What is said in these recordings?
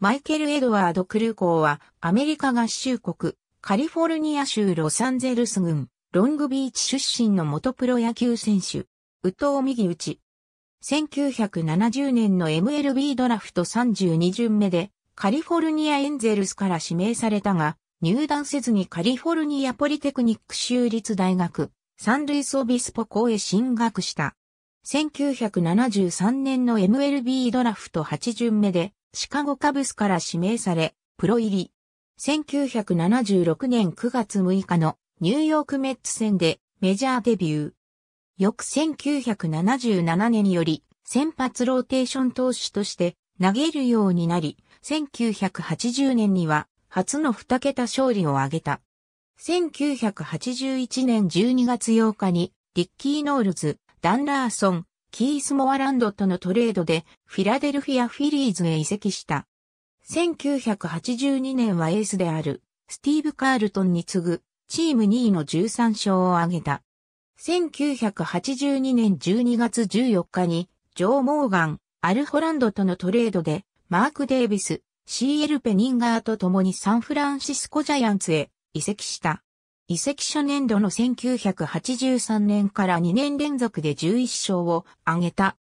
マイケル・エドワード・クルー校はアメリカ合衆国カリフォルニア州ロサンゼルス郡ロングビーチ出身の元プロ野球選手、ウト藤右ち。1970年の MLB ドラフト32巡目でカリフォルニアエンゼルスから指名されたが、入団せずにカリフォルニアポリテクニック州立大学、サンルイスオビスポ校へ進学した。1973年の MLB ドラフト8巡目でシカゴカブスから指名され、プロ入り。1976年9月6日のニューヨークメッツ戦でメジャーデビュー。翌1977年により先発ローテーション投手として投げるようになり、1980年には初の2桁勝利を挙げた。1981年12月8日にリッキー・ノールズ、ダン・ラーソン、キース・モアランドとのトレードでフィラデルフィア・フィリーズへ移籍した。1982年はエースであるスティーブ・カールトンに次ぐチーム2位の13勝を挙げた。1982年12月14日にジョー・モーガン、アルホランドとのトレードでマーク・デイビス、CL ペニンガーと共にサンフランシスコジャイアンツへ移籍した。移籍初年度の1983年から2年連続で11勝を挙げた。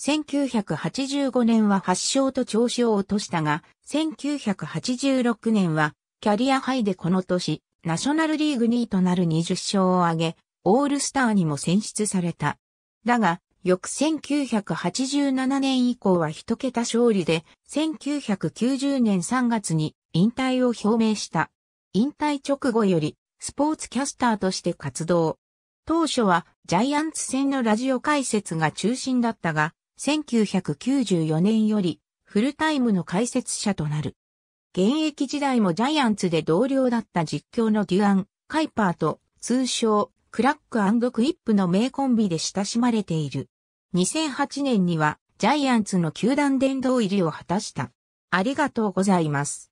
1985年は8勝と調子を落としたが、1986年はキャリアハイでこの年、ナショナルリーグ2位となる20勝を挙げ、オールスターにも選出された。だが、翌1987年以降は一桁勝利で、1990年3月に引退を表明した。引退直後よりスポーツキャスターとして活動。当初はジャイアンツ戦のラジオ解説が中心だったが、1994年よりフルタイムの解説者となる。現役時代もジャイアンツで同僚だった実況のデュアン、カイパーと通称クラッククイップの名コンビで親しまれている。2008年にはジャイアンツの球団殿堂入りを果たした。ありがとうございます。